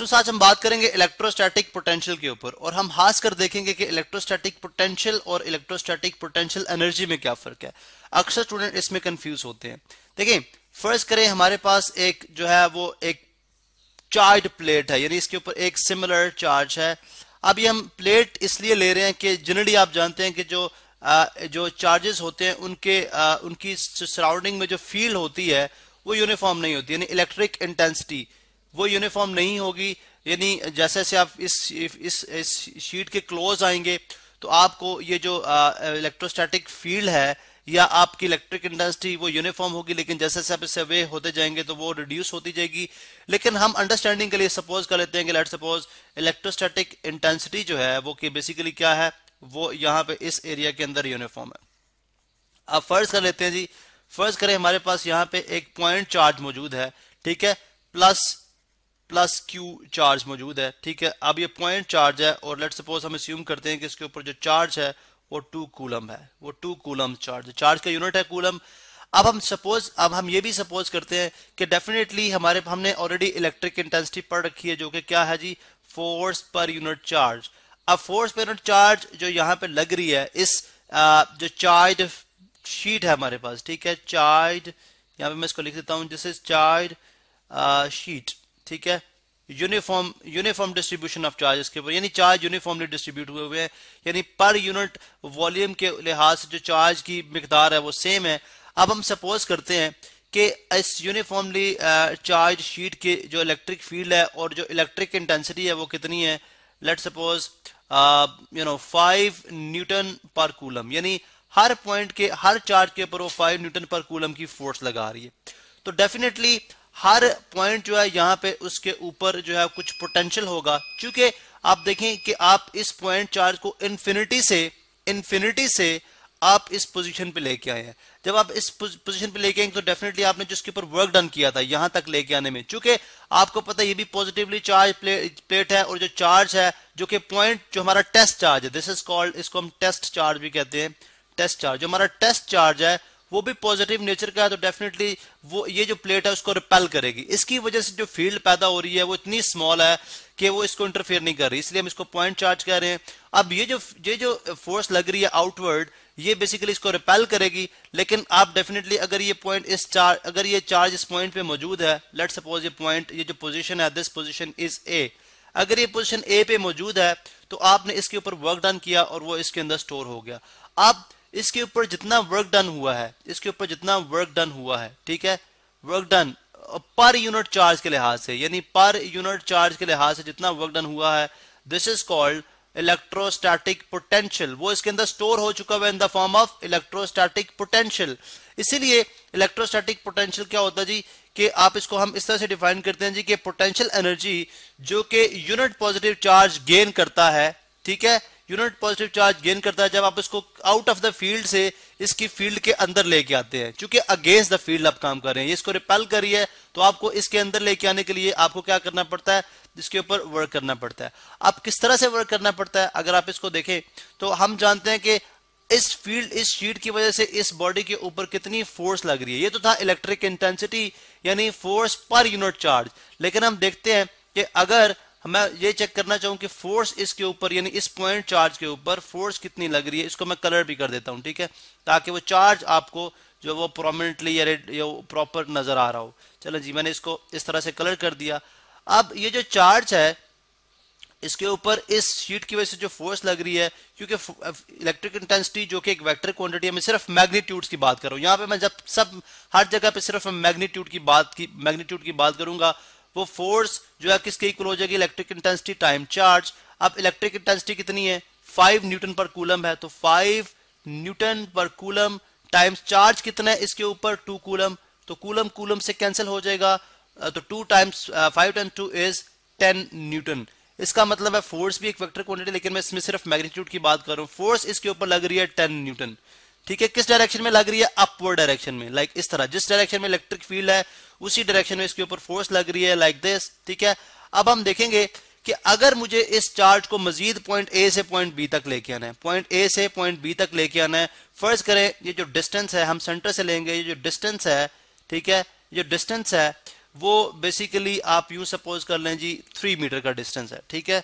सो so, आज हम बात करेंगे इलेक्ट्रोस्टैटिक पोटेंशियल के ऊपर और हम खास कर देखेंगे कि इलेक्ट्रोस्टैटिक पोटेंशियल और इलेक्ट्रोस्टैटिक पोटेंशियल एनर्जी में क्या फर्क है अक्सर स्टूडेंट इसमें कंफ्यूज होते हैं देखिए फर्स्ट करें हमारे पास एक जो है वो एक चार्ज प्लेट है यानी इसके ऊपर एक सिमिलर चार्ज है अभी हम प्लेट इसलिए ले रहे हैं कि जनरली आप जानते हैं कि जो जो चार्जेस होते हैं उनके उनकी सराउंडिंग में जो फील्ड होती है वो यूनिफॉर्म नहीं होती यानी इलेक्ट्रिक इंटेंसिटी वो यूनिफॉर्म नहीं होगी यानी जैसे जैसे आप इस इस इस शीट के क्लोज आएंगे तो आपको ये जो इलेक्ट्रोस्टैटिक फील्ड है या आपकी इलेक्ट्रिक इंडस्ट्री वो यूनिफॉर्म होगी लेकिन जैसे जैसे आप इससे वे होते जाएंगे तो वो रिड्यूस होती जाएगी लेकिन हम अंडरस्टैंडिंग के लिए सपोज कर लेते हैं कि लेट सपोज इलेक्ट्रोस्टैटिक इंटेंसिटी जो है वो कि बेसिकली क्या है वो यहाँ पे इस एरिया के अंदर यूनिफॉर्म है आप फर्ज कर लेते हैं जी फर्ज करें हमारे पास यहाँ पे एक पॉइंट चार्ज मौजूद है ठीक है प्लस प्लस क्यू चार्ज मौजूद है ठीक है अब ये पॉइंट चार्ज है और लेट सपोज हम अस्यूम करते हैं कि इसके ऊपर जो चार्ज है वो टू कूलम है वो टू कूलम चार्ज चार्ज का यूनिट है कूलम अब हम सपोज अब हम ये भी सपोज करते हैं कि डेफिनेटली हमारे हमने ऑलरेडी इलेक्ट्रिक इंटेंसिटी पढ़ रखी है जो कि क्या है जी फोर्स पर यूनिट चार्ज अब फोर्स पर यूनिट चार्ज जो यहाँ पे लग रही है इस जो चार्ज शीट है हमारे पास ठीक है चार्ज यहाँ पे मैं इसको लिख देता हूँ जिस इज चार्ज शीट ठीक है uniform uniform distribution of charges के ऊपर यानी चार्ज यूनिफॉर्मली डिस्ट्रीब्यूट हुए हुए हैं यानी पर यूनिट वॉल्यूम के लिहाज से जो चार्ज की मकदार है वो सेम है अब हम सपोज करते हैं कि इस यूनिफॉर्मली चार्ज शीट के जो इलेक्ट्रिक फील्ड है और जो इलेक्ट्रिक इंटेंसिटी है वो कितनी है let suppose you know five newton per coulomb यानी हर पॉइंट के हर चार्ज के ऊपर वो फाइव न्यूटन पर कूलम की फोर्स लगा रही है तो डेफिनेटली हर पॉइंट जो है यहाँ पे उसके ऊपर जो है कुछ पोटेंशियल होगा क्योंकि आप देखें कि आप इस पॉइंट चार्ज को इन्फिनिटी से इन्फिनिटी से आप इस पोजीशन पे लेके आए हैं जब आप इस पोजीशन पे लेके आएंगे तो डेफिनेटली आपने जिसके ऊपर वर्क डन किया था यहां तक लेके आने में चूंकि आपको पता है ये भी पॉजिटिवली चार्ज प्लेट है और जो चार्ज है जो कि पॉइंट जो हमारा टेस्ट चार्ज है दिस इज कॉल्ड इसको हम टेस्ट चार्ज भी कहते हैं टेस्ट चार्ज जो हमारा टेस्ट चार्ज है वो भी पॉजिटिव नेचर का है तो डेफिनेटली वो ये जो प्लेट है उसको रिपेल करेगी इसकी वजह से जो फील्ड पैदा हो रही है वो इतनी स्मॉल है कि वो इसको इंटरफेयर नहीं कर रही इसलिए हम इसको पॉइंट चार्ज कह रहे हैं अब ये जो ये जो फोर्स लग रही है आउटवर्ड ये बेसिकली इसको रिपेल करेगी लेकिन आप डेफिनेटली अगर ये पॉइंट इस चार्ज अगर ये चार्ज इस पॉइंट पे मौजूद है लेट सपोज ये पॉइंट ये जो पोजिशन है दिस पोजिशन इज ए अगर ये पोजिशन ए पे मौजूद है तो आपने इसके ऊपर वर्क डन किया और वो इसके अंदर स्टोर हो गया आप इसके ऊपर जितना वर्क डन हुआ है इसके ऊपर जितना वर्क डन हुआ है ठीक है work done per unit charge के लिहाज से यानी पर यूनिट चार्ज के लिहाज से जितना वर्क डन हुआ है this is called electrostatic potential वो इसके अंदर स्टोर हो चुका हुआ in the form of electrostatic potential इसीलिए इलेक्ट्रोस्टैटिक पोटेंशियल क्या होता है जी कि आप इसको हम इस तरह से डिफाइन करते हैं जी कि पोटेंशियल एनर्जी जो कि यूनिट पॉजिटिव चार्ज गेन करता है ठीक है यूनिट पॉजिटिव चार्ज गेन करता है जब आप इसको आउट ऑफ द फील्ड से इसकी फील्ड के अंदर लेके आते हैं क्योंकि अगेंस्ट द फील्ड आप काम कर रहे हैं इसको रिपेल कर रही है तो आपको इसके अंदर लेके आने के लिए आपको क्या करना पड़ता है इसके ऊपर वर्क करना पड़ता है आप किस तरह से वर्क करना पड़ता है अगर आप इसको देखें तो हम जानते हैं कि इस फील्ड इस शीट की वजह से इस बॉडी के ऊपर कितनी फोर्स लग रही है ये तो था इलेक्ट्रिक इंटेंसिटी यानी फोर्स पर यूनिट चार्ज लेकिन हम देखते हैं कि अगर मैं ये चेक करना चाहूँ कि फोर्स इसके ऊपर यानी इस पॉइंट चार्ज के ऊपर फोर्स कितनी लग रही है इसको मैं कलर भी कर देता हूँ ठीक है ताकि वो चार्ज आपको जो वो प्रोमिनेंटली या रेड या प्रॉपर नज़र आ रहा हो चलो जी मैंने इसको इस तरह से कलर कर दिया अब ये जो चार्ज है इसके ऊपर इस शीट की वजह से जो फोर्स लग रही है क्योंकि इलेक्ट्रिक इंटेंसिटी जो कि एक वेक्टर क्वांटिटी है मैं सिर्फ मैग्नीट्यूड्स की बात कर रहा हूँ यहाँ पे मैं जब सब हर जगह पे सिर्फ मैग्नीट्यूड की बात की मैग्नीट्यूड की बात करूंगा वो फोर्स जो है किसके इक्वल हो जाएगी इलेक्ट्रिक इंटेंसिटी टाइम चार्ज अब इलेक्ट्रिक इंटेंसिटी कितनी है फाइव न्यूटन पर कूलम है तो five newton per coulomb times charge कितना है इसके ऊपर टू कूलम तो कूलम कूलम से कैंसिल हो जाएगा तो two times five time two is ten newton इसका मतलब है फोर्स भी एक वेक्टर क्वांटिटी लेकिन मैं इसमें सिर्फ मैग्नीट्यूड की बात कर रहा हूं फोर्स इसके ऊपर लग रही है टेन न्यूटन ठीक है किस डायरेक्शन में लग रही है अपवर्ड डायरेक्शन में लाइक like इस तरह जिस डायरेक्शन में इलेक्ट्रिक फील्ड है उसी डायरेक्शन में इसके ऊपर फोर्स लग रही है लाइक like दिस ठीक है अब हम देखेंगे कि अगर मुझे इस चार्ज को मजीद पॉइंट ए से पॉइंट बी तक लेके आना है पॉइंट ए से पॉइंट बी तक लेके आना है फर्ज करें ये जो डिस्टेंस है हम सेंटर से लेंगे ये जो डिस्टेंस है ठीक है ये डिस्टेंस है वो बेसिकली आप यू सपोज कर लें जी थ्री मीटर का डिस्टेंस है ठीक है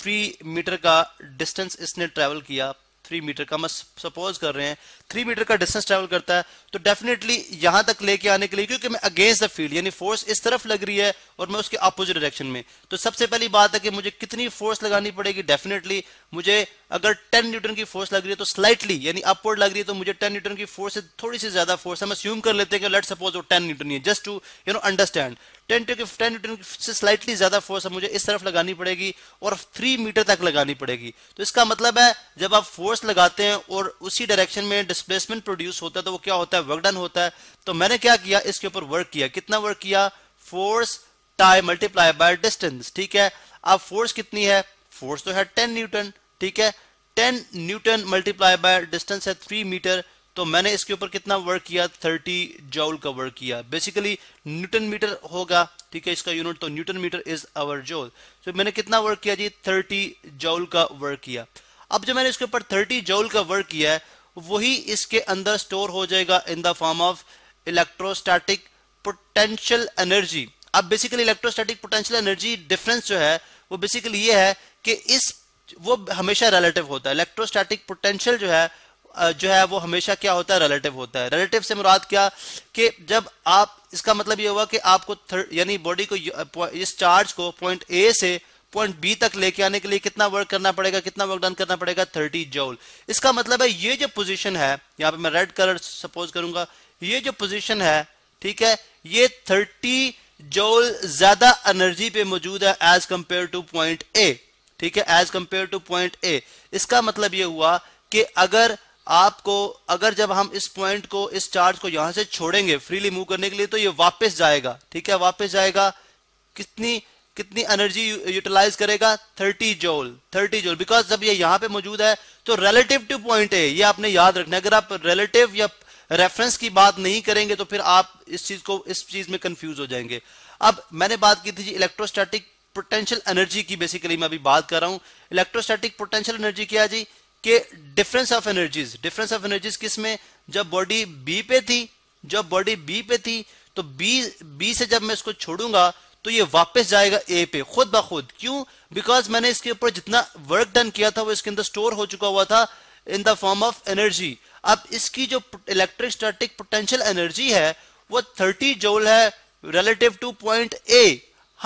थ्री मीटर का डिस्टेंस इसने ट्रेवल किया थ्री मीटर का हम सपोज कर रहे हैं थ्री मीटर का डिस्टेंस ट्रेवल करता है तो डेफिनेटली यहां तक लेके आने के लिए क्योंकि मैं अगेंस्ट द फील्ड यानी फोर्स इस तरफ लग रही है और मैं उसके अपोजिट डायरेक्शन में तो सबसे पहली बात है कि मुझे कितनी फोर्स लगानी पड़ेगी डेफिनेटली मुझे अगर टेन न्यूटन की फोर्स लग रही है तो स्लाइटली यानी अपवर्ड लग रही है तो मुझे टेन न्यूटन की फोर्स से थोड़ी सी ज्यादा फोर्स हम अस्यूम कर लेते हैं कि लेट सपोज वो टेन न्यूटन है just to you know understand ten to ten newton से स्लाइटली ज्यादा फोर्स मुझे इस तरफ लगानी पड़ेगी और थ्री मीटर तक लगानी पड़ेगी तो इसका मतलब है जब आप फोर्स लगाते हैं और उसी डायरेक्शन में डिस्प्लेसमेंट प्रोड्यूस होता है तो वो क्या होता है वर्कडन होता है तो मैंने क्या किया इसके ऊपर वर्क किया कितना वर्क किया force time multiply by distance ठीक है अब फोर्स कितनी है फोर्स तो है टेन न्यूटन ठीक है ten newton multiply by distance है थ्री मीटर तो मैंने इसके ऊपर कितना वर्क किया थर्टी जॉल का वर्क किया बेसिकली न्यूटन मीटर होगा ठीक है इसका यूनिट तो न्यूटन मीटर इज अवर जोल तो मैंने कितना वर्क किया जी थर्टी जॉल का वर्क किया अब जब मैंने इसके ऊपर थर्टी जॉल का वर्क किया है वही इसके अंदर स्टोर हो जाएगा in the form of electrostatic potential energy अब basically electrostatic potential energy difference जो है वो बेसिकली ये है कि इस वो हमेशा रिलेटिव होता है इलेक्ट्रोस्टैटिक पोटेंशियल जो है जो है वो हमेशा क्या होता है रिलेटिव होता है रिलेटिव से मुराद क्या कि जब आप इसका मतलब ये हुआ कि आपको यानी बॉडी को इस चार्ज को पॉइंट ए से पॉइंट बी तक लेके आने के लिए कितना वर्क करना पड़ेगा कितना वर्क डन करना पड़ेगा थर्टी जोल इसका मतलब है ये जो पोजिशन है यहाँ पे मैं रेड कलर सपोज करूंगा ये जो पोजीशन है ठीक है ये थर्टी जोल ज्यादा एनर्जी पे मौजूद है as compare to point A ठीक है as compare to point A इसका मतलब ये हुआ कि अगर आपको अगर जब हम इस पॉइंट को इस चार्ज को यहां से छोड़ेंगे फ्रीली मूव करने के लिए तो ये वापस जाएगा ठीक है वापस जाएगा कितनी कितनी एनर्जी यूटिलाइज करेगा 30 जोल 30 जोल बिकॉज जब ये यहां पे मौजूद है तो रिलेटिव टू पॉइंट है ये आपने याद रखना अगर आप रिलेटिव या रेफरेंस की बात नहीं करेंगे तो फिर आप इस चीज को इस चीज में कंफ्यूज हो जाएंगे अब मैंने बात की थी जी इलेक्ट्रोस्टैटिक पोटेंशियल एनर्जी की बेसिकली मैं अभी बात कर रहा हूं इलेक्ट्रोस्टैटिक पोटेंशियल एनर्जी क्या जी के difference of energies difference of energies किस में जब बॉडी बी पे थी जब बॉडी बी पे थी तो बी बी से जब मैं इसको छोड़ूंगा तो ये वापस जाएगा ए पे खुद ब खुद क्यों बिकॉज मैंने इसके ऊपर जितना वर्क डन किया था वो इसके अंदर स्टोर हो चुका हुआ था in the form of energy अब इसकी जो इलेक्ट्रोस्टैटिक पोटेंशियल एनर्जी है वो 30 जोल है रिलेटिव टू पॉइंट ए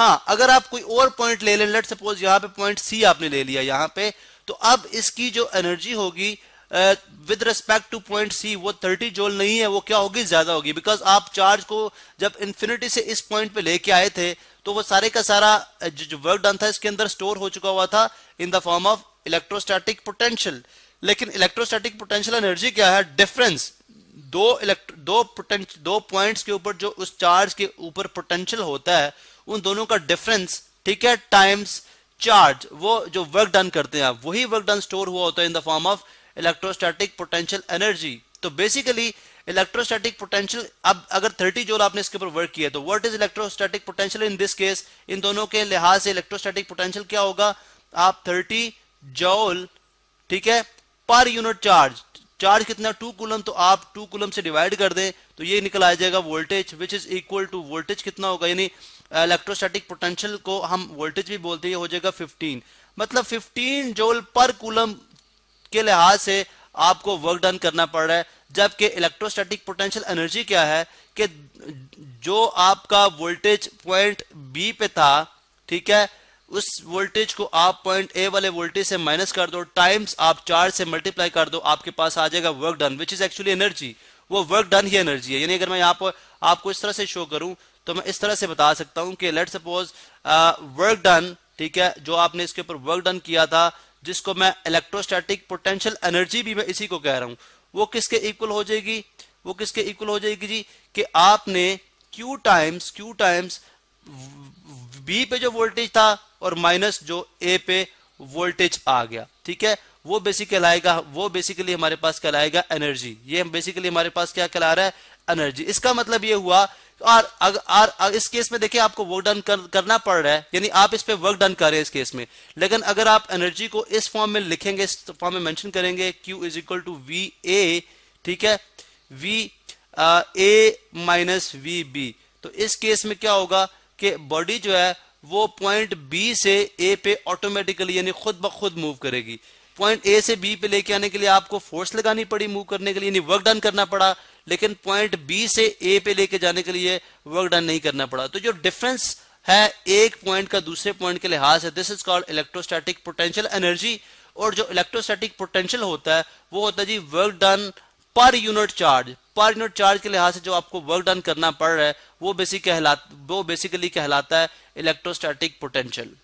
हाँ अगर आप कोई और पॉइंट ले लें लेट सपोज यहाँ पे पॉइंट सी आपने ले लिया यहाँ पे तो अब इसकी जो एनर्जी होगी with respect to point C वो 30 जोल नहीं है वो क्या होगी ज्यादा होगी बिकॉज आप चार्ज को जब इन्फिनिटी से इस पॉइंट पे लेके आए थे तो वो सारे का सारा जो वर्क डन था इसके अंदर स्टोर हो चुका हुआ था in the form of electrostatic potential लेकिन इलेक्ट्रोस्टैटिक पोटेंशियल एनर्जी क्या है डिफरेंस दो इलेक्ट्रो दो पोटेंश दो पॉइंट्स के ऊपर जो उस चार्ज के ऊपर पोटेंशियल होता है उन दोनों का डिफरेंस ठीक है टाइम्स चार्ज वो जो वर्क डन करते हैं वही वर्क डन स्टोर हुआ होता है in the form of electrostatic potential energy तो बेसिकली इलेक्ट्रोस्टैटिक पोटेंशियल अब अगर 30 जोल आपने इसके ऊपर वर्क किया तो what is electrostatic potential in this case इन दोनों के लिहाज से इलेक्ट्रोस्टैटिक पोटेंशियल क्या होगा आप 30 जोल ठीक है पर यूनिट चार्ज चार्ज कितना टू कुलम तो आप टू कुलम से डिवाइड कर दें तो ये निकल आ जाएगा voltage which is equal to voltage कितना होगा यानी इलेक्ट्रोस्टैटिक पोटेंशियल को हम वोल्टेज भी बोलते हैं हो जाएगा 15 मतलब 15 जोल पर कुलम के लिहाज से आपको वर्क डन करना पड़ रहा है जबकि इलेक्ट्रोस्टैटिक पोटेंशियल एनर्जी क्या है कि जो आपका वोल्टेज पॉइंट बी पे था ठीक है उस वोल्टेज को आप पॉइंट ए वाले वोल्टेज से माइनस कर दो टाइम्स आप चार्ज से मल्टीप्लाई कर दो आपके पास आ जाएगा work done which is actually energy वो वर्क डन ही एनर्जी है यानी अगर मैं यहाँ पर आपको इस तरह से शो करूं तो मैं इस तरह से बता सकता हूं कि लेट सपोज वर्क डन ठीक है जो आपने इसके ऊपर वर्क डन किया था जिसको मैं इलेक्ट्रोस्टैटिक पोटेंशियल एनर्जी भी मैं इसी को कह रहा हूं वो किसके इक्वल हो जाएगी वो किसके इक्वल हो जाएगी जी कि आपने Q times Q times B पे जो वोल्टेज था और माइनस जो A पे वोल्टेज आ गया ठीक है वो बेसिक कहलाएगा वो बेसिकली हमारे पास कहलाएगा एनर्जी ये बेसिकली हमारे पास क्या कहला रहा है एनर्जी इसका मतलब ये हुआ और अग, और, और इस केस में देखिए आपको वर्क डन कर, करना पड़ रहा है यानी आप इस पे वर्क डन कर रहे हैं इस केस में लेकिन अगर आप एनर्जी को इस फॉर्म में लिखेंगे इस फॉर्म में मेंशन करेंगे Q is equal to V A ठीक है V A minus V B तो इस केस में क्या होगा कि बॉडी जो है वो पॉइंट B से A पे ऑटोमेटिकली यानी खुद ब खुद मूव करेगी पॉइंट ए से बी पे लेके आने के लिए आपको फोर्स लगानी पड़ी मूव करने के लिए यानी वर्क डन करना पड़ा लेकिन पॉइंट बी से ए पे लेके जाने के लिए वर्क डन नहीं करना पड़ा तो जो डिफरेंस है एक पॉइंट का दूसरे पॉइंट के लिहाज से this is called electrostatic potential energy और जो इलेक्ट्रोस्टैटिक पोटेंशियल होता है वो होता है जी work done per unit charge per unit charge के लिहाज से जो आपको वर्क डन करना पड़ रहा है वो बेसिक कहला वो बेसिकली कहलाता है इलेक्ट्रोस्टैटिक पोटेंशियल